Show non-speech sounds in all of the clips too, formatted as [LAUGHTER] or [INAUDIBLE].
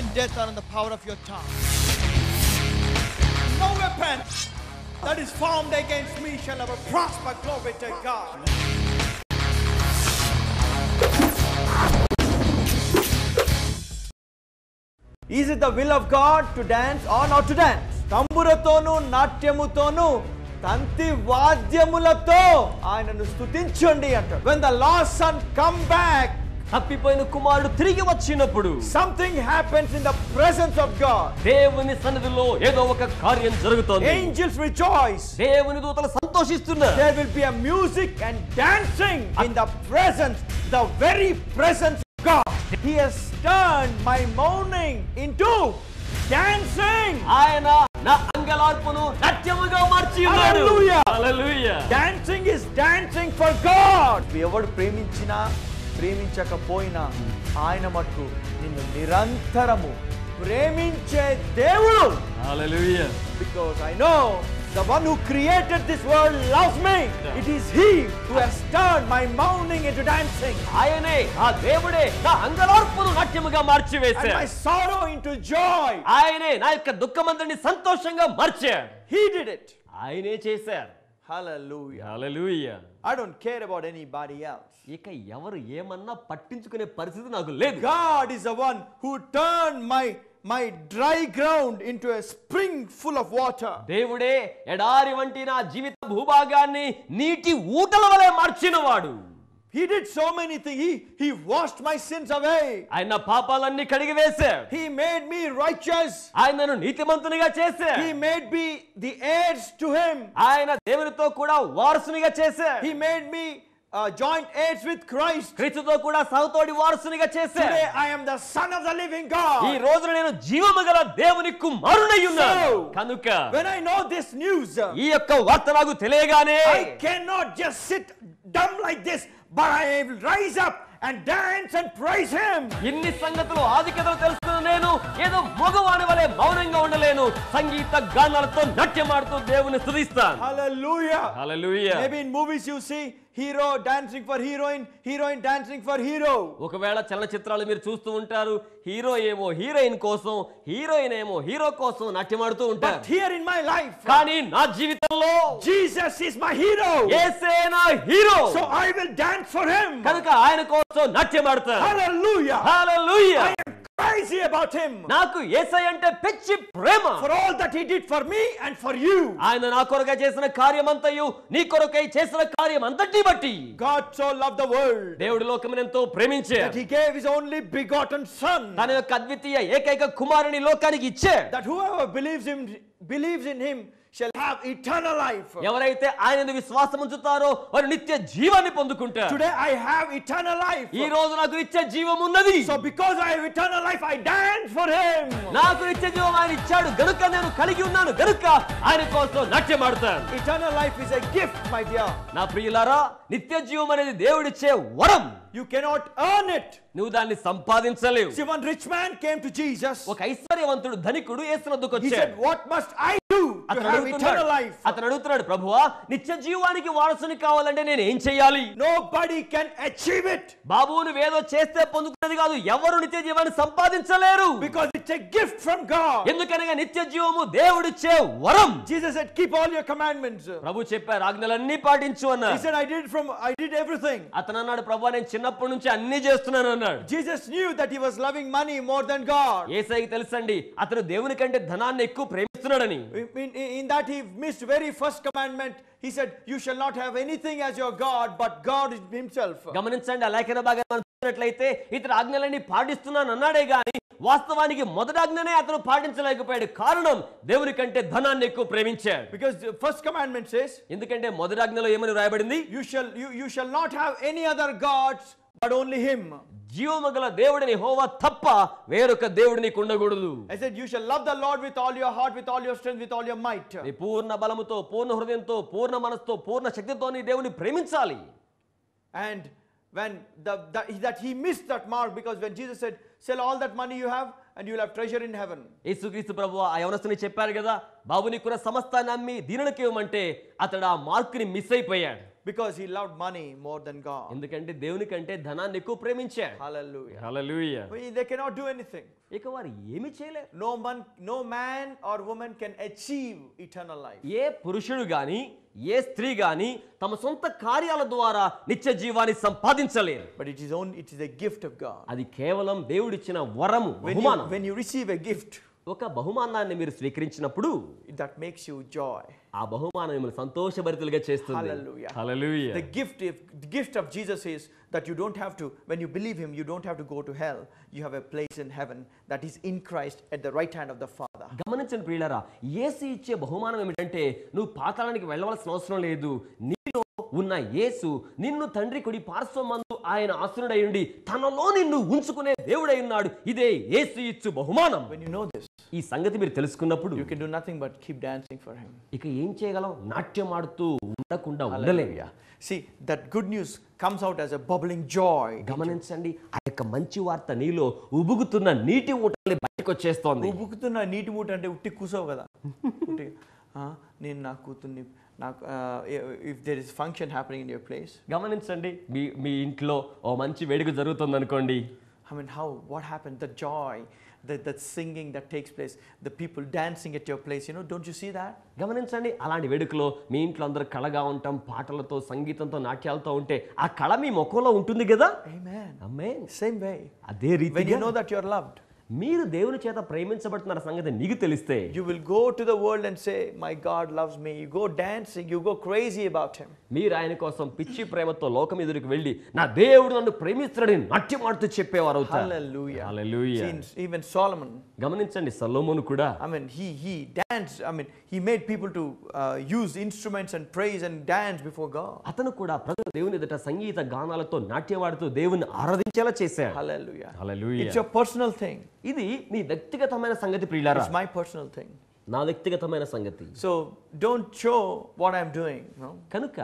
and death are in the power of your tongue. No weapon that is formed against me shall ever prosper. Glory to God. Is it the will of God to dance or not to dance? తంబురతోనూ నాట్యముతోనూ తంతి వాద్యములతో ఆయనను స్థుతించండి అంటాడు when the lost son come back తప్పిపోయిన కుమారుడు తిరిగి వచ్చినప్పుడు something happens in the presence of God దేవుని సన్నిధిలో ఏదో ఒక కార్యం జరుగుతుంది ఏంజెల్స్ రిజాయిస్ దేవుని దూతలు సంతోషిస్తున్నారు there will be a music and dancing in the presence the very presence of God he has turn my mourning into dancing ఆయన నా అంగలార్పును నృత్యముగా మార్చి ఉన్నాడు hallelujah dancing is dancing for God ఎవడు ప్రేమించినా ప్రేమించకపోయినా ఆయన మట్టు నిన్ను నిరంతరము ప్రేమించే దేవుడు because I know The one who created this world loves me. Yeah. It is He who has turned my mourning into dancing. ఆయనే ఆ దేవుడే నా అంగలార్పును నాట్యముగా మార్చివేశాడు. And my sorrow into joy. ఆయనే నా యొక్క దుఃఖమంతటిని సంతోషంగా మార్చాడు. He did it. ఆయనే చేశారు. Hallelujah. Hallelujah. I don't care about anybody else. ఇక ఎవరు ఏమన్నా పట్టించుకునే పరిస్థితి నాకు లేదు God is the one who turn my my dry ground into a spring full of water దేవుడే ఎడారి వంటి నా జీవిత భూభాగాన్ని నీటి ఊటల వలె మార్చినవాడు He did so many things. He, he washed my sins away. ఆయన పాపాలన్నీ కడిగివేశాడు. He made me righteous. ఆయనను నీతిమంతునిగా చేశాడు. He made me the heirs to him. ఆయన దేవునితో కూడా వారసునిగా చేశాడు. He made me joint heirs with Christ క్రీస్తుతో కూడా సహతోడి వారసునిగా చేసే today I am the son of the living God ఈ రోజున నేను జీవముగల దేవుని కుమారుడై ఉన్నాను కనుక when I know this news ఈ యొక్క వార్త నాకు తెలియగానే I can not just sit down like this but I will rise up and dance and praise him ఇన్ని సంగతులు ఆధిక్యతలు తెలుసుకున్న నేను ఏదో మగవాని వలె మౌనంగా ఉండలేను సంగీత గానాలతో నాట్యమాడుతూ దేవుని స్తుతిస్తాను hallelujah hallelujah maybe in movies you see hero dancing for heroine heroine dancing for hero ఒకవేళ చలనచిత్రాలు మీరు చూస్తూ ఉంటారు హీరో ఏమో హీరోయిన్ కోసం హీరోయిన్ ఏమో హీరో కోసం నాట్యమాడుతూ ఉంటారు హియర్ ఇన్ మై లైఫ్ కానీ నా జీవితంలో జీసస్ ఇస్ మై హీరో యేసే నా hero so I will dance for him కనుక ఆయన కోసం నాట్యమాడతా హల్లెలూయా హల్లెలూయా crazy about him నాకు యేసయ్య అంటే పిచ్చి ప్రేమ for all that he did for me and for you ఆయన నా కొరకై చేసిన కార్యమంతయు నీ కొరకై చేసిన కార్యమంతటి బట్టి god so loved the world దేవుడు లోకమును ఎంతో ప్రేమించే that he gave his only begotten son తన యొక్క అద్వితీయ ఏకైక కుమారుని లోకానికి ఇచ్చే that whoever believes him believes in him shall life ఎవరైతే ఆయన విశ్వాసం ఉంచుతారో వారు నిత్య జీవాన్ని పొందుకుంటారు today I have eternal life ఈ రోజు నాకు ఇచ్చే జీవం ఉన్నది so because I have eternal life I dance for him నాకు ఇచ్చే జీవం ఆయన ఇచ్చాడు గనుక నేను కలిగి ఉన్నాను గనుక ఆయన కోసం నాట్యమాడుతాను eternal life is a gift my dear నా ప్రియులారా నిత్య జీవం అనేది దేవుడిచ్చే వరం యు కెనాట్ ఎర్న్ ఇట్ నువ్వు దాన్ని సంపాదించలేవు సివన్ rich man came to Jesus ఒక ఐశ్వర్యవంతుడు ధనికుడు యేసు వద్దకు వచ్చాడు వాట్ మస్ట్ ఐ అతను అడుగుతున్నాడు ప్రభువా నిత్య జీవానికి వారసుని కావాలంటే నేను ఏం చేయాలి nobody can achieve it బాబు చేస్తే పొందుకున్నది కాదు ఎవరు నిత్య జీవాన్ని సంపాదించలేరు because it's a gift from God ఎందుకనగా నిత్య జీవము దేవుడిచ్చే వరం Jesus said keep all your commandments ప్రభు చెప్పారు ఆజ్ఞలన్నీ పాటించు అన్నాడు he said I did from I did everything అతను అన్నాడు ప్రభువా నేను చిన్నప్పటి నుంచి అన్ని చేస్తున్నాను అన్నాడు Jesus knew that he was loving money more than God యేసయ్యకి తెలుసండి అతను దేవుని కంటే ధనాన్ని ఎక్కువ ప్రేమిస్తున్నాడని in, in that he missed very first commandment he said you shall not have anything as your god but god himself గమనించండి అలాగే బాగా మనం ఇతర ఆజ్ఞలన్నీ పాటిస్తున్నాను అన్నాడే గాని వాస్తవానికి మొదటి ఆజ్ఞనే అతను పాటించలేకపోయాడు కారణం దేవుని కంటే ధనాన్ని ఎక్కువ ప్రేమించాడు బికాస్ ఫస్ట్ కమాండ్మెంట్ సేస్ ఎందుకంటే మొదటి ఆజ్ఞలో ఏమని రాయబడింది you shall you shall not have any other gods but only him జీవము గల దేవుడిని హోవా తప్ప వేరొక దేవుడు నీకు ఉండకూడదు i said you shall love the lord with all your heart with all your strength with all your might నీ పూర్ణ బలముతో పూర్ణ హృదయంతో పూర్ణ మనసుతో పూర్ణ శక్తితో నీ దేవుని ప్రేమించాలి and when the, the that he missed that mark because when jesus said sell all that money you have and you will have treasure in heaven యేసుక్రీస్తు ప్రభువు ఆ యవనస్తుని చెప్పారు కదా బాబు నీకున్న సమస్తాన్ని అమ్మి దీనులకు ఇవ్వమంటే అతడు ఆ మార్కుని మిస్ అయిపోయాడు because he loved money more than God ఎందుకంటే దేవుని కంటే ధనాన్ని ఎక్కువ ప్రేమించాడు hallelujah hallelujah they not do anything ఇక వారు ఏమి చేయలే no man no man or women can achieve eternal life ఏ పురుషుడు గాని ఏ స్త్రీ గాని తమ సొంత కార్యాల ద్వారా నిత్య జీవాన్ని సంపాదించలేరు but it is own it is a gift of God అది కేవలం దేవుడిచ్చిన వరము బహుమానం when you receive a gift ఒక బహుమానాన్ని మీరు స్వీకరించినప్పుడు దట్ మేక్స్ యు జాయ్ ఆ బహుమానం మిమ్మల్ని సంతోషభరితులుగా చేస్తుంది hallelujah the gift gift of Jesus is that you don't have to when you believe him you don't have to go to hell you have a place in heaven that is in Christ at the right hand of the father గమనించండి ప్రియులారా యేసు ఇచ్చే బహుమానం ఏమిటంటే నువ్వు పాతాళానికి వెళ్ళవలసిన అవసరం లేదు నీలో ఉన్న యేసు నిన్ను తండ్రి కొడి పార్శ్వమందు ఆయన ఆసునుడై ఉండి తనలో నిన్ను ఉంచుకునే దేవుడై ఉన్నాడు ఇదే యేసు ఇచ్చు బహుమానం వెన్ యు నో దిస్ ఈ సంగతి మీరు తెలుసుకున్నప్పుడు you can do nothing but keep dancing for him ఇక ఏం చేయగలం నాట్యం ఆడుతూ ఉండకుండా ఉండలేము see that good news comes out as a bubbling joy గమనించండి ఆ యొక్క మంచి వార్త నీలో ఉబుగుతున్న నీటి ఊటని బయటకు వచ్చేస్తోంది ఉబుకుతున్న నీటి ఊట అంటే ఉట్టి కూసావు కదా [LAUGHS] నేను నా కూతుర్ని నాకు if there is function happening in your place గమనించండి మీ మీ ఇంట్లో ఓ మంచి వేడుక జరుగుతుంది అనుకోండి I mean how what happen the joy that, that singing that takes place, the people dancing at your place, you know, don't you see that? గమనించండి అలాంటి వేడుకలో మీ ఇంట్లో అందరూ కళగా ఉంటాం పాటలతో సంగీతంతో నాట్యాలతో ఉంటే ఆ కళ మీ ముఖంలో ఉంటుంది కదా సేమ్ వే అదే రీతి you know that you are loved మీరు దేవుని చేత ప్రేమించబడుతున్న సంగతి మీకు తెలిస్తే you will go to the world and say my God loves me you go dancing you go crazy about him మీరు ఆయన కోసం పిచ్చి ప్రేమతో లోకం ఎదురుకు వెళ్ళి నా దేవుడు నన్ను ప్రేమిస్తాడని నాట్యం ఆడుతూ చెప్పేవారు అవుతారు హల్లెలూయా హల్లెలూయా ఈవెన్ సొలొమన్ గమనించండి సొలొమోను కూడా I mean he he dance. I mean, he made people to uh, use instruments and praise and dance before God. అతను కూడా ప్రజలు దేవుని ఎదుట సంగీత గానాలతో నాట్యవాడుతూ దేవుని ఆరాధించేలా చేశాడు. Hallelujah. Hallelujah. It's a personal thing. ఇది నీ వ్యక్తిగతమైన సంగతి ప్రియులారా. It's my personal thing. నా వ్యక్తిగతమైన సంగతి. So don't show what I'm doing. No? కనుక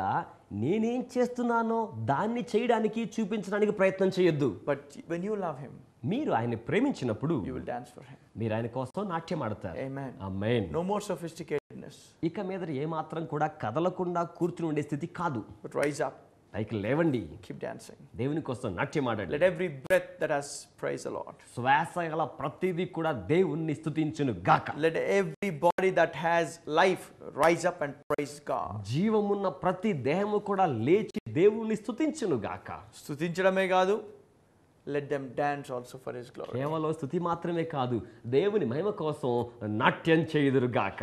నేనేం చేస్తున్నానో దాన్ని చేయడానికి చూపించడానికి ప్రయత్నం చేయొద్దు but when you love him మీరు ఆయన ప్రేమించినప్పుడు you will dance for him మీరు ఆయన కోసం నాట్యం ఆడతారు ఆమేన్ ఆమేన్ నో మోర్ సోఫిస్టికేటెడ్నెస్ ఇక మీద ఏ మాత్రం కూడా కదలకుండా కూర్చుని ఉండే స్థితి కాదు బట్ రైజ్ అప్ పైకి లేవండి కీప్ డాన్సింగ్ దేవుని కోసం నాట్యం ఆడండి let every breath that has praise the lord శ్వాస గల ప్రతిదీ కూడా దేవుణ్ణి స్తుతించును గాక let every body that has life rise up and praise God జీవమున్న ప్రతి దేహము కూడా లేచి దేవుణ్ణి స్తుతించును గాక స్తుతించడమే కాదు let them dance also for his glory కేవలం స్థుతి మాత్రమే కాదు దేవుని మహిమ కోసం నాట్యం చేయుదురుగాక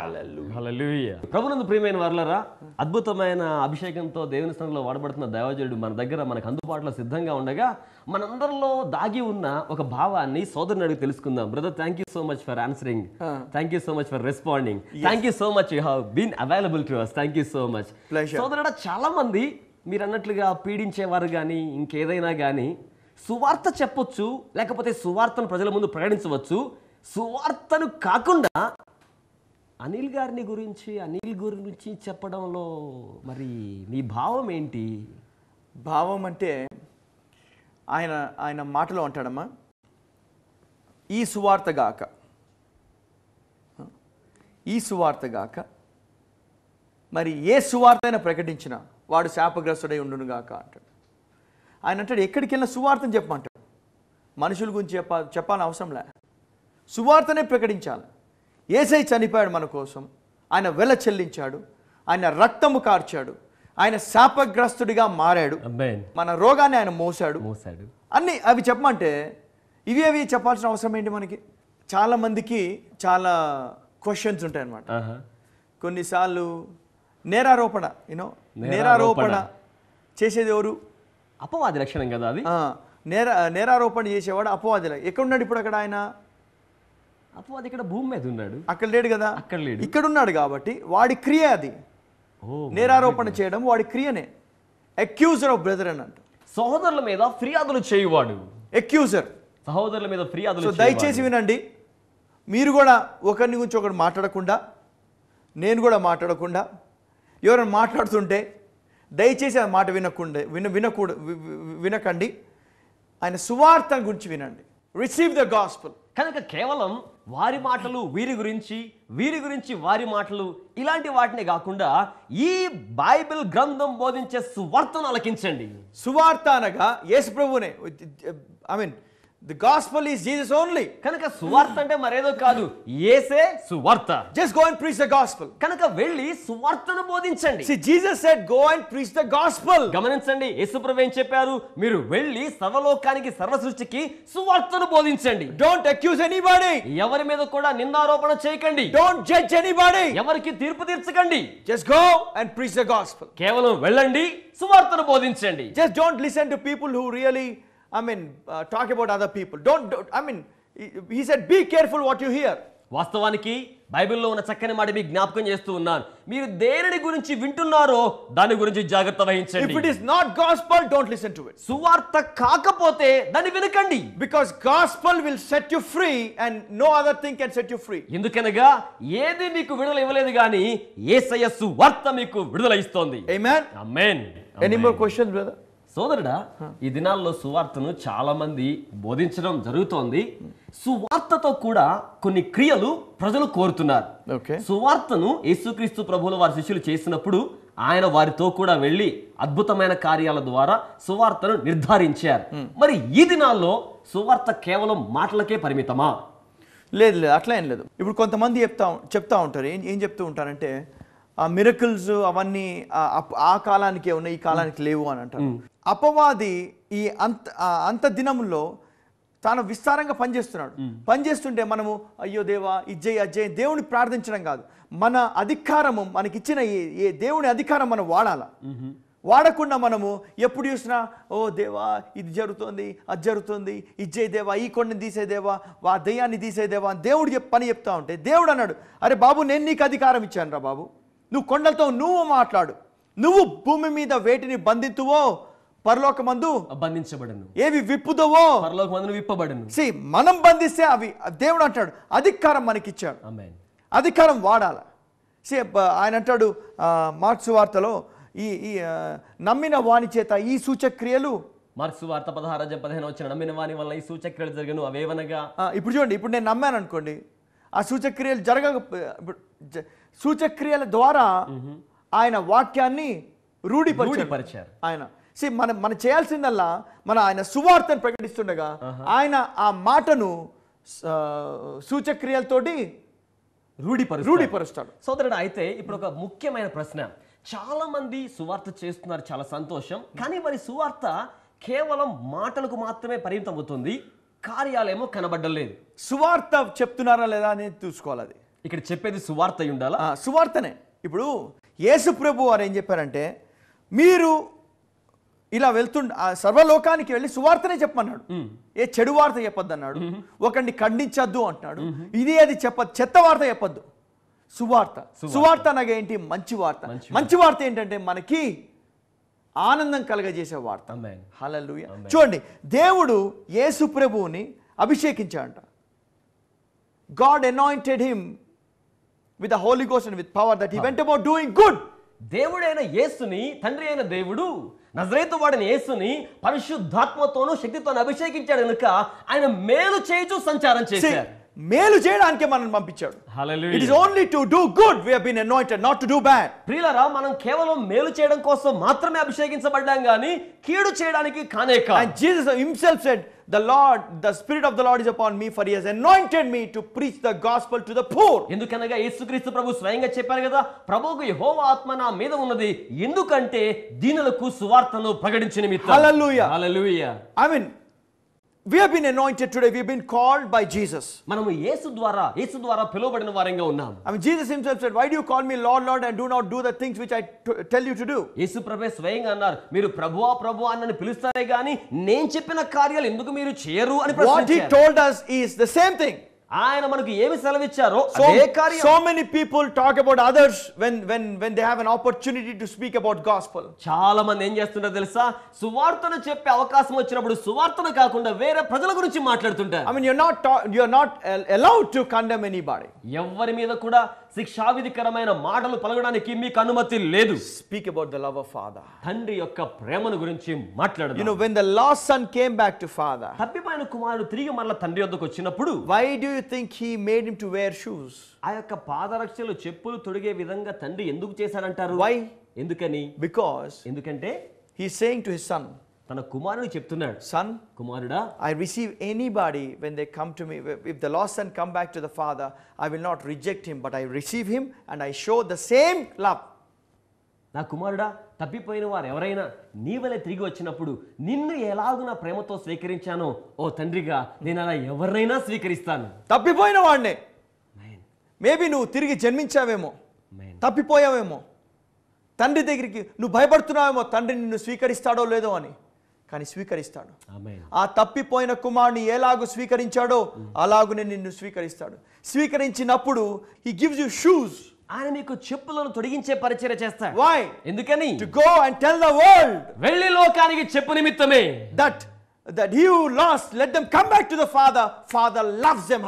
హల్లెలూయా ప్రభునందు ప్రియమైన వర్లరా అద్భుతమైన అభిషేకంతో దేవుని స్థానంలో వాడబడుతున్న దైవజనుడు మన దగ్గర మనకు అందుబాటులో సిద్ధంగా ఉండగా మనందరిలో దాగి ఉన్న ఒక భావాన్ని సోదరుని అడిగి తెలుసుకుందాం brother thank you so much for answering thank you so much for responding thank you so much you have been available to us thank you so much సోదరుడ చాలా మంది మీరు అన్నట్లుగా పీడించేవారు కానీ ఇంకేదైనా కానీ సువార్త చెప్పొచ్చు లేకపోతే సువార్తను ప్రజల ముందు ప్రకటించవచ్చు సువార్తను కాకుండా అనిల్ గారిని గురించి అనిల్ గురించి చెప్పడంలో మరి మీ భావం ఏంటి భావం అంటే ఆయన ఆయన మాటలో అంటాడమ్మా ఈ సువార్త గాక ఈ సువార్తగాక మరి ఏ సువార్త అయినా ప్రకటించినా వాడు శాపగ్రస్తుడై ఉండునుగాక అంటాడు ఆయన అంటాడు ఎక్కడికి వెళ్ళిన సువార్తను చెప్పమంటాడు మనుషుల గురించి చెప్ప చెప్పాలని లే సువార్తనే ప్రకటించాలి ఏసై చనిపోయాడు మన కోసం ఆయన వెల చెల్లించాడు ఆయన రక్తము కార్చాడు ఆయన శాపగ్రస్తుడిగా మారాడు మన రోగాన్ని ఆయన మోసాడు మోసాడు అన్ని అవి చెప్పమంటే ఇవి అవి చెప్పాల్సిన అవసరం ఏంటి మనకి చాలా మందికి చాలా క్వశ్చన్స్ ఉంటాయి అన్నమాట కొన్నిసార్లు నేరారోపణ యూనో నేరారోపణ చేసేది ఎవరు అపవాది లక్షణం కదా అది నేర నేరారోపణ చేసేవాడు అపవాది ఎక్కడున్నాడు ఇప్పుడు అక్కడ ఆయన అపవాది ఇక్కడ భూమి మీద ఉన్నాడు అక్కడ లేడు కదా అక్కడ లేడు ఇక్కడ ఉన్నాడు కాబట్టి వాడి క్రియ అది నేరారోపణ చేయడం వాడి క్రియనే అక్యూజర్ ఆఫ్ బ్రదర్ అని అంట సహోదరుల మీద ఫిర్యాదులు చేయువాడు ఎక్యూజర్ సహోదరుల మీద ఫిర్యాదులు దయచేసి వినండి మీరు కూడా ఒకరిని గురించి ఒకరు మాట్లాడకుండా నేను కూడా మాట్లాడకుండా ఎవరైనా మాట్లాడుతుంటే దయచేసి ఆ మాట వినకుండా విన వినకూడదు వినకండి ఆయన సువార్త గురించి వినండి రిసీవ్ ద గాస్పుల్ కనుక కేవలం వారి మాటలు వీరి గురించి వీరి గురించి వారి మాటలు ఇలాంటి వాటిని కాకుండా ఈ బైబిల్ గ్రంథం బోధించే సువార్తను అలకించండి సువార్త అనగా యేసు ప్రభునే I mean the gospel is Jesus only కనుక సువార్త అంటే మరేదో కాదు యేసే సువార్త just go and preach the gospel కనుక వెళ్ళి సువార్తను బోధించండి see Jesus said go and preach the gospel గమనించండి యేసుప్రభు ఏం చెప్పారు మీరు వెళ్ళి సర్వలోకానికి సర్వ సృష్టికి సువార్తను బోధించండి డోంట్ అక్యూజ్ ఎనీబడీ ఎవరి మీద కూడా నిందారోపణ చేయకండి డోంట్ జడ్జ్ ఎనీబడీ ఎవరికి తీర్పు తీర్చకండి just go and preach the gospel కేవలం వెళ్ళండి సువార్తను బోధించండి just don't listen to people who really I mean talk about other people don't I mean he mean, be careful what you hear వాస్తవానికి బైబిల్లో ఉన్న చక్కని మాట మీకు జ్ఞాపకం చేస్తూ ఉన్నాను మీరు దేనిని గురించి వింటున్నారో దాని గురించి జాగ్రత్త వహించండి if it is not gospel don't listen to it సువార్త కాకపోతే దాన్ని వినకండి because gospel will set you free and no other thing can set you free ఎందుకనగా ఏది మీకు విడుదల ఇవ్వలేదు ఏ యేసయ్య సువార్త మీకు విడుదల ఇస్తోంది amen amen any more questions brother సోదరుడా ఈ దినాల్లో సువార్తను చాలా మంది బోధించడం జరుగుతోంది సువార్తతో కూడా కొన్ని క్రియలు ప్రజలు కోరుతున్నారు సువార్తను యేసుక్రీస్తు ప్రభులు వారి శిష్యులు చేసినప్పుడు ఆయన వారితో కూడా వెళ్ళి అద్భుతమైన కార్యాల ద్వారా సువార్తను నిర్ధారించారు మరి ఈ దినాల్లో సువార్త కేవలం మాటలకే పరిమితమా లేదు లేదు అట్లా ఏం లేదు ఇప్పుడు కొంతమంది చెప్తా చెప్తా ఉంటారు ఏం ఏం చెప్తూ ఉంటారంటే ఆ మిరకుల్స్ అవన్నీ ఆ కాలానికే ఉన్నాయి ఈ కాలానికి లేవు అని అంటారు అపవాది ఈ అంత అంత దినంలో తాను విస్తారంగా పనిచేస్తున్నాడు పనిచేస్తుంటే మనము అయ్యో దేవా ఇజ్జయ్య అజ్జయ్ దేవుని ప్రార్థించడం కాదు మన అధికారము మనకిచ్చిన ఏ దేవుని అధికారం మనం వాడాల వాడకుండా మనము ఎప్పుడు చూసినా ఓ దేవా ఇది జరుగుతుంది అది జరుగుతుంది ఇచ్చే దేవా ఈ కొండని తీసేదేవా వా దయ్యాన్ని తీసేదేవా అని దేవుడు చెప్ పని చెప్తా ఉంటే దేవుడు అన్నాడు అరే బాబు నేను నీకు అధికారం ఇచ్చాను రా బాబు నువ్వు కొండలతో నువ్వు మాట్లాడు నువ్వు భూమి మీద వేటిని బంధితువో పరలోకమందు బంధించబడను ఏవి విప్పుదవో పరలోకమందు విప్పబడను సి మనం బంధిస్తే అవి దేవుడు అంటాడు అధికారం మనకిచ్చాడు అధికారం వాడాల సి ఆయన అంటాడు మార్క్స్ వార్తలో ఈ ఈ నమ్మిన వాణి చేత ఈ సూచక్రియలు మార్క్స్ వార్త పదహారు పదిహేను వచ్చిన నమ్మిన వాణి వల్ల ఈ సూచక్రియలు జరగను అవేవనగా ఇప్పుడు చూడండి ఇప్పుడు నేను నమ్మాను అనుకోండి ఆ సూచక్రియలు జరగక సూచక్రియల ద్వారా ఆయన వాక్యాన్ని రూఢిపరిచారు ఆయన సి మనం మనం చేయాల్సిందల్లా మన ఆయన సువార్తను ప్రకటిస్తుండగా ఆయన ఆ మాటను సూచక్రియలతోటి రూఢిపరు రూఢిపరుస్తాడు సోదరుడు అయితే ఇప్పుడు ఒక ముఖ్యమైన ప్రశ్న చాలా మంది సువార్త చేస్తున్నారు చాలా సంతోషం కానీ మరి సువార్త కేవలం మాటలకు మాత్రమే పరిమితం అవుతుంది కార్యాలేమో కనబడలేదు సువార్త చెప్తున్నారా లేదా అనేది చూసుకోవాలి అది ఇక్కడ చెప్పేది సువార్త ఉండాలా సువార్తనే ఇప్పుడు యేసు ప్రభు వారు ఏం చెప్పారంటే మీరు ఇలా వెళ్తుండ సర్వలోకానికి వెళ్ళి సువార్తనే చెప్పన్నాడు ఏ చెడు వార్త చెప్పొద్దు అన్నాడు ఒకరిని ఖండించద్దు అంటున్నాడు ఇది అది చెప్ప చెత్త వార్త చెప్పొద్దు సువార్త సువార్త అనగా ఏంటి మంచి వార్త మంచి వార్త ఏంటంటే మనకి ఆనందం కలగజేసే వార్త హలలుయ చూడండి దేవుడు యేసు ప్రభువుని అభిషేకించాడంట God anointed him with the holy ghost and with power that he went about doing good దేవుడైన యేసుని తండ్రి అయిన దేవుడు నజరేతు వాడిన యేసుని పరిశుద్ధాత్మతోనూ శక్తితోనూ అభిషేకించాడు కనుక ఆయన మేలు చేయుచు సంచారం చేశారు మేలు చేయడానికి మనం పంపించాడు it is only to do good we have been anointed not to do bad ప్రియులారా మనం కేవలం మేలు చేయడం కోసం మాత్రమే అభిషేకించబడ్డాం గాని కీడు చేయడానికి కానే కాదు Jesus himself said the Lord the spirit of the Lord is upon me for his anointed me to preach the gospel to the poor ఎందుకనగా యేసుక్రీస్తు ప్రభు స్వయంగా చెప్పారు కదా ప్రభువుకు యెహోవా ఆత్మ నా మీద ఉన్నది ఎందుకంటే దీనులకు సువార్తను ప్రకటించిన మిత్రం hallelujah hallelujah I mean We have been anointed today. We have been called by Jesus. మనము యేసు ద్వారా యేసు ద్వారా పిలువబడిన వారంగా ఉన్నాం. I mean Jesus himself said, "Why do you call me Lord, Lord and do not do the things which I tell you to do?" యేసు ప్రభువే స్వయంగా అన్నారు, మీరు ప్రభువా ప్రభువా అని పిలుస్తారే గాని నేను చెప్పిన కార్యాలు ఎందుకు మీరు చేయరు అని ప్రశ్నించారు. What he told us is the same thing. ఆయన మనకు ఏమి సెలవిచ్చారో so many people talk about others when when when they have an opportunity to speak about gospel చాలా మంది ఏం చేస్తుంటారు తెలుసా సువార్తను చెప్పే అవకాశం వచ్చినప్పుడు సువార్తను కాకుండా వేరే ప్రజల గురించి మాట్లాడుతుంటారు I mean you are not you are not allowed to condemn anybody ఎవరి మీద కూడా శిక్షావిధికరమైన మాటలు పలకడానికి మీకు అనుమతి లేదు speak about the love of father తండ్రి యొక్క ప్రేమను గురించి మాట్లాడు you know when the lost son came back to father తప్పిపోయిన కుమారుడు తిరిగి మరల తండ్రి వద్దకు వచ్చినప్పుడు why do you think he made him to wear shoes ఆ యొక్క పాదరక్షలు చెప్పులు తొడిగే విధంగా తండ్రి ఎందుకు చేశారంటారు వై ఎందుకని బికాజ్ ఎందుకంటే he saying to his son తన కుమారుడు చెప్తున్నాడు సన్ కుమారుడా I receive body when they come to me if the lost and come back to the father I will not reject him but I receive him and I show the same love నా కుమారుడా తప్పిపోయిన వారు ఎవరైనా నీ వలె తిరిగి వచ్చినప్పుడు నిన్ను ఎలాగో నా ప్రేమతో స్వీకరించానో ఓ తండ్రిగా నేను అలా ఎవరినైనా స్వీకరిస్తాను తప్పిపోయిన వాడినే మేబీ నువ్వు తిరిగి జన్మించావేమో తప్పిపోయావేమో తండ్రి దగ్గరికి నువ్వు భయపడుతున్నావేమో తండ్రి నిన్ను స్వీకరిస్తాడో లేదో అని కానీ స్వీకరిస్తాడు ఆ తప్పిపోయిన కుమారుని ఎలాగూ స్వీకరించాడో అలాగునే నిన్ను స్వీకరిస్తాడు స్వీకరించినప్పుడు హీ గివ్స్ యు షూస్ ఆయన మీకు చెప్పులను తొడిగించే పరిచయం చేస్తాడు వై ఎందుకని to go and tell the world వెళ్ళి లోకానికి చెప్పు నిమిత్తమే that that he lost let let come back to the father father father loves them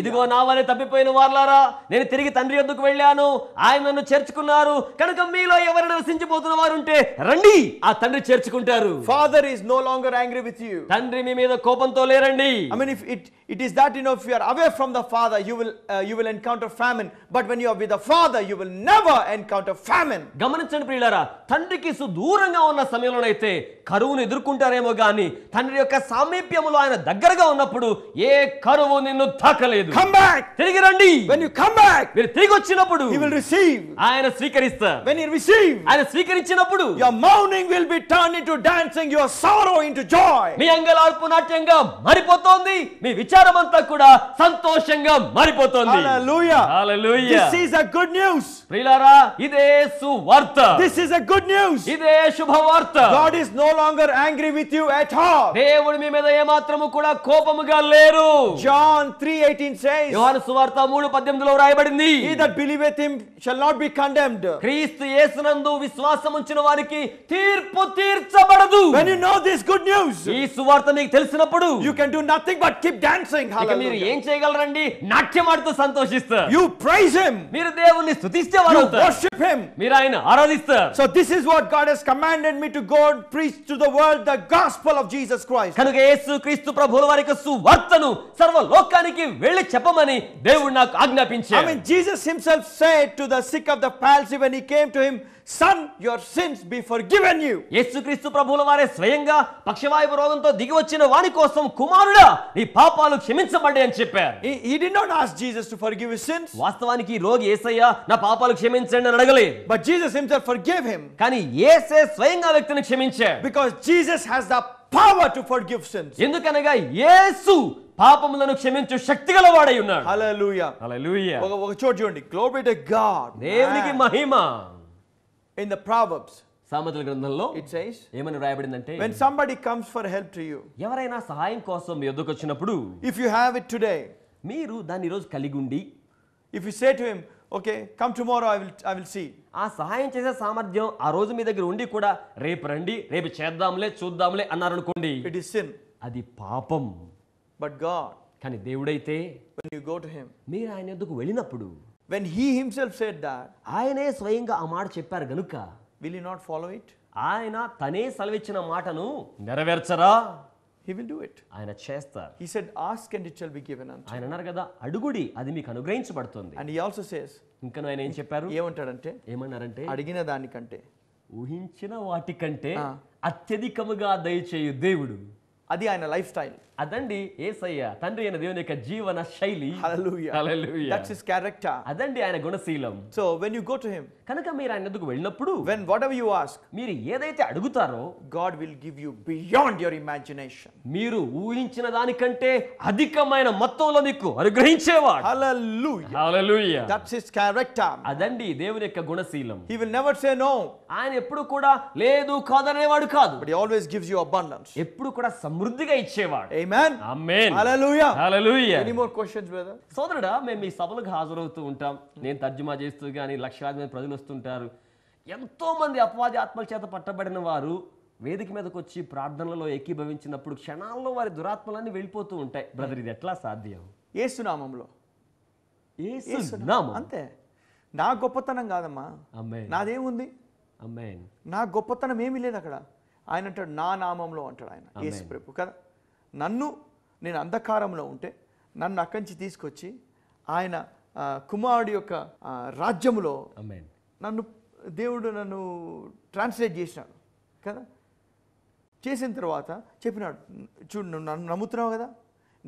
ఇదిగో నా వలె తప్పిపోయిన వారలారా నేను తిరిగి తండ్రి యొద్దకు వెళ్ళాను ఆయన నన్ను చేర్చుకున్నారు కనుక మీలో ఎవరైనా నశించిపోతున్న వారు ఉంటే రండి ఆ తండ్రి చేర్చుకుంటారు father is no longer angry with you తండ్రి మీ మీద కోపంతో లేరండి I mean if it it is that you know if away from the father you will you will encounter famine but when you are with the father you will never encounter famine గమనించండి ప్రియులారా తండ్రికి సుదూరంగా ఉన్న సమయంలోనైతే కరువును ఎదుర్కొంటారేమో గాని తండ్రి తండ్రి యొక్క సామీప్యములో ఆయన దగ్గరగా ఉన్నప్పుడు ఏ కరువు నిన్ను తాకలేదు కమ్ బ్యాక్ తిరిగి రండి వెన్ యు బ్యాక్ మీరు తిరిగి వచ్చినప్పుడు ఆయన స్వీకరిస్తా వెన్ యు రిసీవ్ ఆయన స్వీకరించినప్పుడు జాయ్ మీ అంగలార్పు నాట్యంగా మరిపోతోంది మీ విచారం అంతా కూడా సంతోషంగా మరిపోతుంది ఇదే సువార్త దిస్ ఇస్ శుభవార్త దేవుడు మీ మీద ఏమాత్రము కూడా కోపముగా లేరు జాన్ త్రీ ఎయిటీన్ సేస్ సువార్త మూడు పద్దెనిమిదిలో రాయబడింది ఈ దట్ బిలీవ్ బి కండెమ్డ్ క్రీస్తు యేసునందు విశ్వాసం ఉంచిన వారికి తీర్పు తీర్చబడదు గుడ్ న్యూస్ ఈ సువార్త మీకు తెలిసినప్పుడు you can do nothing but keep dancing మీరు ఏం చేయగలరండి నాట్యం ఆడుతూ సంతోషిస్తారు యు ప్రైజ్ హిమ్ మీరు దేవుణ్ణి స్తుతిస్తే వారు వర్షిప్ హిమ్ మీరు ఆయన ఆరాధిస్తారు so this is what God has commanded me to go preach to the world the gospel of Jesus కనుక యేసు క్రీస్తు ప్రభువుల వారి సువార్తను సర్వ లోకానికి వెళ్ళి చెప్పమని దేవుడు నాకు ఆజ్ఞాపించాడు. I son your sins be you వారే స్వయంగా పక్షవాయు రోగంతో దిగి వచ్చిన వాని కోసం కుమారుడా నీ పాపాలు క్షమించబడ్డాయి అని చెప్పారు he did not ask Jesus to forgive his sins వాస్తవానికి ఈ రోగి యేసయ్య నా పాపాలు క్షమించండి అని అడగలేదు బట్ జీసస్ హింసెల్ఫ్ హిమ్ కానీ యేసే స్వయంగా వ్యక్తిని క్షమించాడు because Jesus has the power to forgive sins. ఎందుకనగా యేసు పాపములను క్షమించు శక్తి గలవాడై ఉన్నాడు హల్లెలూయా హల్లెలూయా ఒక ఒక చోట చూడండి గ్లోరీ టు గాడ్ దేవునికి మహిమ ఇన్ ద ప్రావర్బ్స్ సామెతల గ్రంథంలో ఇట్ సేస్ ఏమని రాయబడిందంటే ఎవరైనా సహాయం కోసం ఎదుకొచ్చినప్పుడు ఇఫ్ వచ్చినప్పుడు if మీరు దాన్ని ఈ రోజు కలిగి ఉండి if you say to okay come tomorrow I will I will see ఆ సహాయం చేసే సామర్థ్యం ఆ రోజు మీ దగ్గర ఉండి కూడా రేపు రండి రేపు చేద్దాంలే చూద్దాంలే అన్నారు అనుకోండి ఇట్ ఇస్ సిన్ అది పాపం బట్ గాడ్ కానీ దేవుడైతే when you go to him మీరు ఆయన ఎందుకు వెళ్ళినప్పుడు when he himself said that ఆయనే స్వయంగా ఆ మాట చెప్పారు గనుక will you not follow it ఆయన తనే సెలవిచ్చిన మాటను నెరవేర్చరా He will do it. ఆయన చేస్తారు He said, Ask and it shall be given unto you. ఆయన అన్నారు కదా అడుగుడి అది మీకు అనుగ్రహించబడుతుంది And he also says, ఇంకా ఆయన ఏం చెప్పారు ఏమంటాడంటే ఏమన్నారంటే అడిగిన దానికంటే ఊహించిన వాటికంటే అత్యధికముగా దయచేయు దేవుడు అది ఆయన లైఫ్ స్టైల్ అదండి ఏసయ్య తండ్రి అయిన దేవుని యొక్క జీవన శైలి క్యారెక్టర్ అదండి ఆయన గుణశీలం so when you go to him కనుక మీరు ఆయన ఎందుకు వెళ్ళినప్పుడు when whatever you ask మీరు ఏదైతే అడుగుతారో God will give you beyond your imagination మీరు ఊహించిన దానికంటే అధికమైన మొత్తంలో మీకు అనుగ్రహించేవాడు hallelujah hallelujah that's his character అదండి దేవుని యొక్క గుణశీలం he will never say no ఆయన ఎప్పుడు కూడా లేదు కాదనేవాడు కాదు but he always gives you abundance ఎప్పుడు కూడా సమృద్ధిగా ఇచ్చేవాడు సోదరుడా మేము మీ సభలకు హాజరవుతూ ఉంటాం నేను తర్జుమా చేస్తూ కానీ లక్షలాది మంది ప్రజలు వస్తుంటారు ఎంతో మంది అపవాది ఆత్మల చేత పట్టబడిన వారు వేదిక మీదకి వచ్చి ప్రార్థనలలో ఏకీభవించినప్పుడు క్షణాల్లో వారి దురాత్మలన్నీ వెళ్ళిపోతూ ఉంటాయి బ్రదర్ ఇది ఎట్లా సాధ్యం ఏసునామంలో అంతే నా గొప్పతనం కాదమ్మా నాదేముంది నా గొప్పతనం ఏమీ లేదు అక్కడ ఆయన అంటాడు నా నామంలో అంటాడు ఆయన ఏసు ప్రభు కదా నన్ను నేను అంధకారంలో ఉంటే నన్ను అక్కడి నుంచి తీసుకొచ్చి ఆయన కుమారుడు యొక్క రాజ్యములో నన్ను దేవుడు నన్ను ట్రాన్స్లేట్ చేసినాడు కదా చేసిన తర్వాత చెప్పినాడు చూడు నువ్వు నన్ను నమ్ముతున్నావు కదా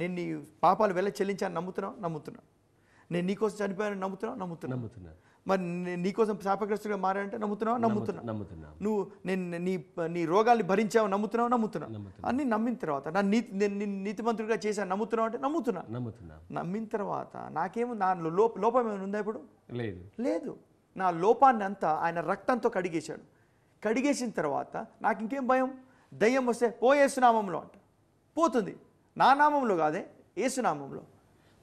నేను నీ పాపాలు వెళ్ళ చెల్లించాను నమ్ముతున్నావు నమ్ముతున్నాను నేను నీకోసం చనిపోయాను నమ్ముతున్నావు నమ్ముతున్నా నమ్ముతున్నాను మరి నీకోసం శాపగ్రస్తుడిగా మారాడంటే నమ్ముతున్నావా నమ్ముతున్నా నమ్ముతున్నా నువ్వు నేను నీ నీ రోగాల్ని భరించావు నమ్ముతున్నావు నమ్ముతున్నా అన్ని నమ్మిన తర్వాత నా నీతి నేను నీతిమంతుడిగా చేశాను నమ్ముతున్నావు అంటే నమ్ముతున్నా నమ్ముతున్నా నమ్మిన తర్వాత నాకేమో నా లోప లోపం ఏమైనా ఉందా ఇప్పుడు లేదు లేదు నా లోపాన్ని అంతా ఆయన రక్తంతో కడిగేశాడు కడిగేసిన తర్వాత నాకు ఇంకేం భయం దయ్యం వస్తే పో ఏసునామంలో అంట పోతుంది నా నామంలో కాదే ఏసునామంలో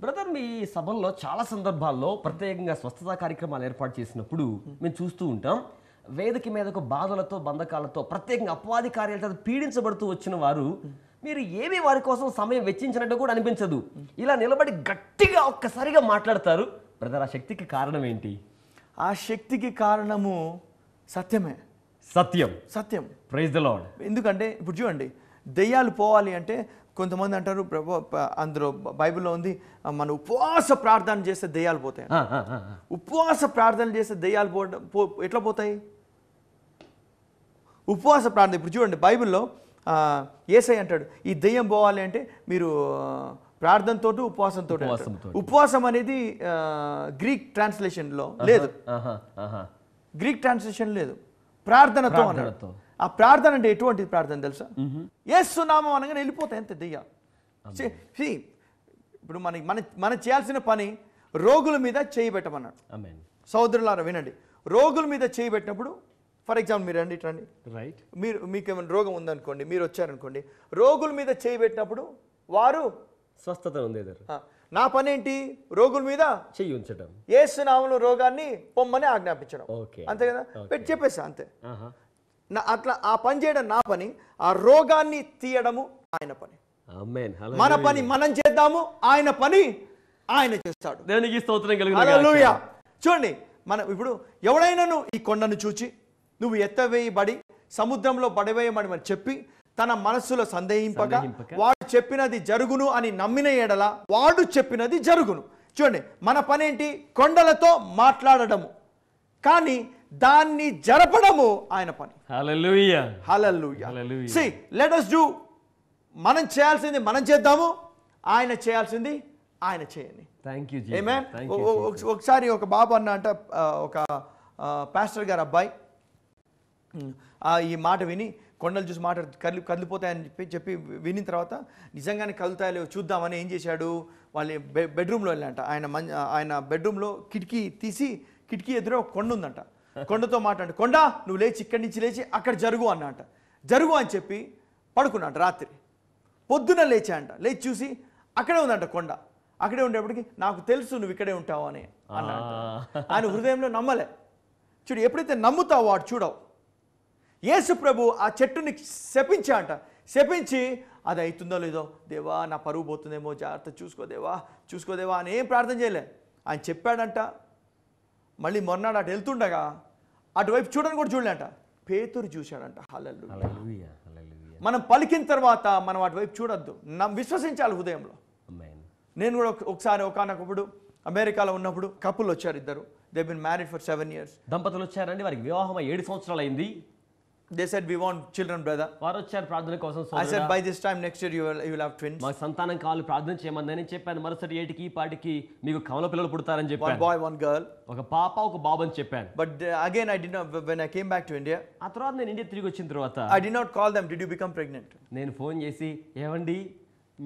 బ్రదర్ మీ సభల్లో చాలా సందర్భాల్లో ప్రత్యేకంగా స్వస్థత కార్యక్రమాలు ఏర్పాటు చేసినప్పుడు మేము చూస్తూ ఉంటాం వేదిక మీదకు బాధలతో బంధకాలతో ప్రత్యేకంగా అపవాది కార్యాలతో పీడించబడుతూ వచ్చిన వారు మీరు ఏమి వారి కోసం సమయం వెచ్చించినట్టు కూడా అనిపించదు ఇలా నిలబడి గట్టిగా ఒక్కసారిగా మాట్లాడతారు బ్రదర్ ఆ శక్తికి కారణం ఏంటి ఆ శక్తికి కారణము సత్యమే సత్యం సత్యం ప్రైజ్ ద లాడ్ ఎందుకంటే ఇప్పుడు చూడండి దెయ్యాలు పోవాలి అంటే కొంతమంది అంటారు ప్రభు అందులో బైబిల్లో ఉంది మన ఉపవాస ప్రార్థన చేస్తే దయ్యాలు పోతాయి ఉపవాస ప్రార్థన చేస్తే దెయ్యాలు పో ఎట్లా పోతాయి ఉపవాస ప్రార్థన ఇప్పుడు చూడండి బైబిల్లో ఏసై అంటాడు ఈ దెయ్యం పోవాలి అంటే మీరు ప్రార్థనతో ఉపవాసంతో ఉపవాసం అనేది గ్రీక్ ట్రాన్స్లేషన్లో లేదు గ్రీక్ ట్రాన్స్లేషన్ లేదు ప్రార్థనతో అన్నాడు ఆ ప్రార్థన అంటే ఎటువంటి ప్రార్థన తెలుసా ఏసునామం అనగానే వెళ్ళిపోతాయి అంతే దెయ్య ఇప్పుడు మనకి మన మనం చేయాల్సిన పని రోగుల మీద చేయి పెట్టమన్నాడు సోదరులారా వినండి రోగుల మీద చేయి పెట్టినప్పుడు ఫర్ ఎగ్జాంపుల్ మీరు రండి రండి రైట్ మీరు మీకు ఏమైనా రోగం ఉందనుకోండి మీరు వచ్చారనుకోండి రోగుల మీద చేయి పెట్టినప్పుడు వారు స్వస్థత ఉండేదారు నా పని ఏంటి రోగుల మీద చెయ్యి ఉంచడం ఏసునామంలో రోగాన్ని పొమ్మని ఆజ్ఞాపించడం అంతే కదా పెట్టి చెప్పేసా అంతే నా అట్లా ఆ పని చేయడం నా పని ఆ రోగాన్ని తీయడము ఆయన పని మన పని మనం చేద్దాము ఆయన పని ఆయన చేస్తాడు దానికి స్తోత్రం కలిగిన చూడండి మనం ఇప్పుడు ఎవడైనాను ఈ కొండను చూచి నువ్వు ఎత్తవేయబడి సముద్రంలో పడవేయమని మరి చెప్పి తన మనస్సులో సందేహింపక వాడు చెప్పినది జరుగును అని నమ్మిన ఎడల వాడు చెప్పినది జరుగును చూడండి మన పనేంటి కొండలతో మాట్లాడడము కానీ దాన్ని జరపడము ఆయన పని సి లెట్ అస్ డూ మనం చేయాల్సింది మనం చేద్దాము ఆయన చేయాల్సింది ఆయన చేయండి థ్యాంక్ యూ ఏమే ఒకసారి ఒక బాబు అన్న అంట ఒక పాస్టర్ గారు అబ్బాయి ఈ మాట విని కొండలు చూసి మాట కదిలి కదిలిపోతాయని చెప్పి చెప్పి విని తర్వాత నిజంగానే కదులుతాయో చూద్దామని ఏం చేశాడు వాళ్ళ బెడ్రూమ్లో వెళ్ళంట ఆయన ఆయన బెడ్రూమ్లో కిటికీ తీసి కిటికీ ఎదురు కొండ ఉందంట కొండతో మాట్లాడు కొండ నువ్వు లేచి ఇక్కడి నుంచి లేచి అక్కడ జరుగు అన్నట జరుగు అని చెప్పి పడుకున్నాడు రాత్రి పొద్దున లేచా అంట లేచి చూసి అక్కడే ఉందంట కొండ అక్కడే ఉండేప్పటికి నాకు తెలుసు నువ్వు ఇక్కడే ఉంటావు అని అన్నాడు ఆయన హృదయంలో నమ్మలే చూడు ఎప్పుడైతే నమ్ముతావు వాడు చూడవు యేసు ప్రభు ఆ చెట్టుని శపించా అంట శపించి అది అవుతుందో లేదో దేవా నా పరువు పోతుందేమో జాగ్రత్త చూసుకోదేవా చూసుకోదేవా అని ఏం ప్రార్థన చేయలే ఆయన చెప్పాడంట మళ్ళీ మొన్నాడు అటు వెళ్తుండగా అటువైపు చూడని కూడా చూడలేంట పేతురు చూశాడంట హలల్లు మనం పలికిన తర్వాత మనం అటువైపు చూడొద్దు విశ్వసించాలి హృదయంలో నేను కూడా ఒకసారి ఒకనొకప్పుడు అమెరికాలో ఉన్నప్పుడు కపుల్ వచ్చారు ఇద్దరు they been married for seven years దంపతులు వచ్చారండి వారికి వివాహం ఏడు సంవత్సరాలు అయింది they said we want children brother వారు వచ్చారు ప్రార్థన కోసం I said by this time next year you will you will have twins మా సంతానం కావాలి ప్రార్థన చేయమని నేను చెప్పాను మరుసటి ఏటికి ఈ పాటికి మీకు కమల పిల్లలు పుడతారని చెప్పాను వన్ బాయ్ వన్ గర్ల్ ఒక పాప ఒక బాబు అని చెప్పాను but again I did not when I came back to India ఆ తర్వాత నేను ఇండియా తిరిగి వచ్చిన తర్వాత I did not call them did you become pregnant నేను ఫోన్ చేసి ఏమండి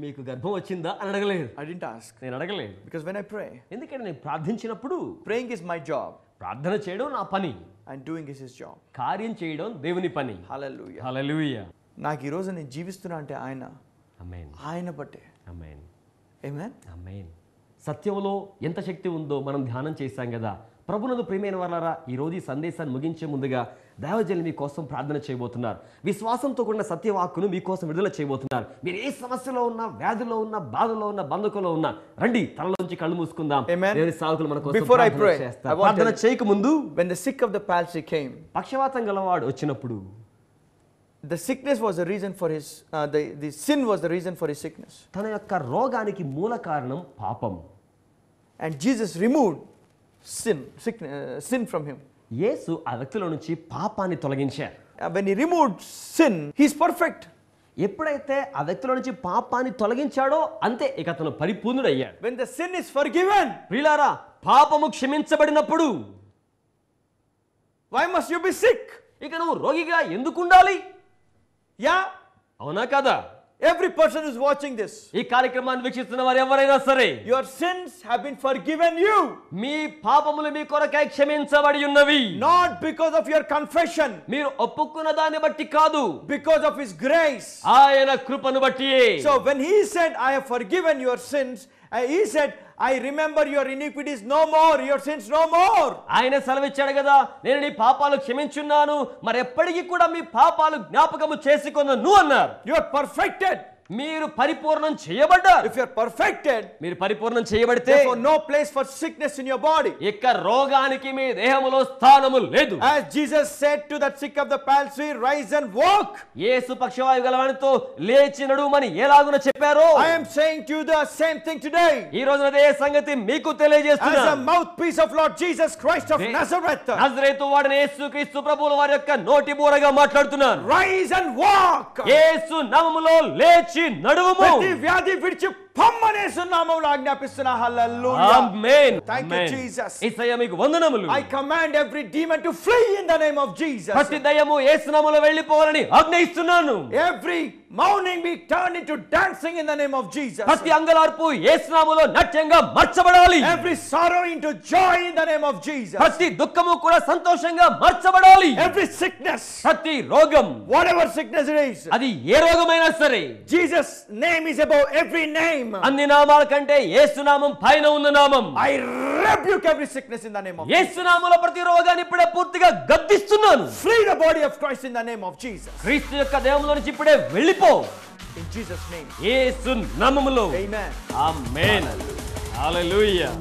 మీకు గర్భం వచ్చిందా అని అడగలేదు ఐ డింట్ ఆస్క్ నేను అడగలేదు బికాజ్ వెన్ ఐ ప్రే ఎందుకంటే నేను ప్రార్థించినప్పుడు ప్రేయింగ్ ఇస్ మై జాబ్ ప్రార్థన చేయడం నా పని and doing is is job కార్యం చేయడం దేవుని పని హల్లెలూయా నాకు ఈ రోజు నేను జీవిస్తున్నా అంటే ఆయన ఆయన బట్టే ఆమేన్ ఆమేన్ ఆమేన్ సత్యంలో ఎంత శక్తి ఉందో మనం ధ్యానం చేశాం కదా ప్రభునందు ప్రియమైన వారలారా ఈరోజు ఈ సందేశాన్ని ముగించే ముందుగా దైవజనులు మీకోసం ప్రార్థన చేయబోతున్నారు విశ్వాసంతో కూడిన సత్యవాక్కును మీకోసం విడుదల చేయబోతున్నారు మీరు ఏ సమస్యలో ఉన్నా వ్యాధిలో ఉన్నా బాధలో ఉన్నా బంధకంలో ఉన్నా రండి తలలోంచి కళ్ళు మూసుకుందాం దేవుని సాధకులు మన ప్రార్థన చేయక ముందు when the sick of the palsy came పక్షవాతం గలవాడు వచ్చినప్పుడు the sickness was the reason for his the the sin was the reason for his sickness తన యొక్క రోగానికి మూల కారణం పాపం and Jesus removed sin, sick, uh, sin from him. యేసు ఆ వ్యక్తిలో నుంచి పాపాన్ని తొలగించారు when uh, when he removed sin, he's ఎప్పుడైతే ఆ వ్యక్తిలో నుంచి పాపాన్ని తొలగించాడో అంతే ఇక అతను when the sin sin forgiven ప్రిలారా పాపము క్షమించబడినప్పుడు why must you be sick ఇక నువ్వు రోగిగా ఎందుకు ఉండాలి యా అవునా కదా Every person is watching this. your sins have been forgiven you. మీ పాపములు not because of your confession. మీరు ఒప్పుకున్న దాన్ని because of his grace. ఆయన కృపను so when he said i have forgiven your sins he said I remember your iniquities no more your sins no more ఆయన సెలవిచ్చాడు కదా నేను నీ పాపాలు క్షమించున్నాను మరెప్పటికీ కూడా మీ పాపాలు జ్ఞాపకము చేసుకున్న నువ్వు అన్నారు యువర్ పర్ఫెక్టెడ్ మీరు పరిపూర్ణం చేయబడ్డారు ఇఫ్ యు ఆర్ పర్ఫెక్టెడ్ మీరు పరిపూర్ణం చేయబడితే no place for sickness in your body ఇక రోగానికి మీ దేహములో స్థానము లేదు as Jesus said to that sick of the palsy rise and walk యేసు పక్షవాయు గలవానితో లేచి నడుమని ఎలాగున చెప్పారో I am saying to the same thing today ఈ రోజున అదే సంగతి మీకు తెలియజేస్తున్నాను as a mouthpiece of Lord Jesus Christ of Nazareth Nazareth వాడిన యేసుక్రీస్తు ప్రభువుల వారి యొక్క నోటి బూరగా మాట్లాడుతున్నాను రైజ్ అండ్ వాక్ యేసు నామములో లేచి లేచి నడువము ప్రతి వ్యాధి విడిచి పొమ్మనేసు ఆజ్ఞాపిస్తున్నా హల్లెలూయా ఆమేన్ థాంక్యూ జీసస్ మీకు వందనములు I command every demon to fly in the name of Jesus ప్రతి యేసు నామములో వెళ్ళిపోవాలని ఆజ్ఞాయిస్తున్నాను every mourning be turn into dancing in the name of Jesus ప్రతి అంగలార్పు యేసునామములో నాట్యంగా మార్చబడాలి every sorrow into joy in the name of Jesus ప్రతి దుఃఖము కూడా సంతోషంగా మార్చబడాలి ఎవ్రీ సిక్నెస్ ప్రతి రోగం whatever sickness it is అది ఏ రోగమైనా సరే Jesus name is above every name అన్ని నామాల కంటే యేసునామం పైన ఉన్న నామం I rebuke every sickness in the name of యేసు నామములో ప్రతి రోగాన్ని ఇప్పుడే పూర్తిగా గద్దిస్తున్నాను free the body of Christ in the name of Jesus క్రీస్తు యొక్క దేహంలో నుంచి ఇప్పుడే వెళ్ళిపో in Jesus name యేసు నామములో amen amen hallelujah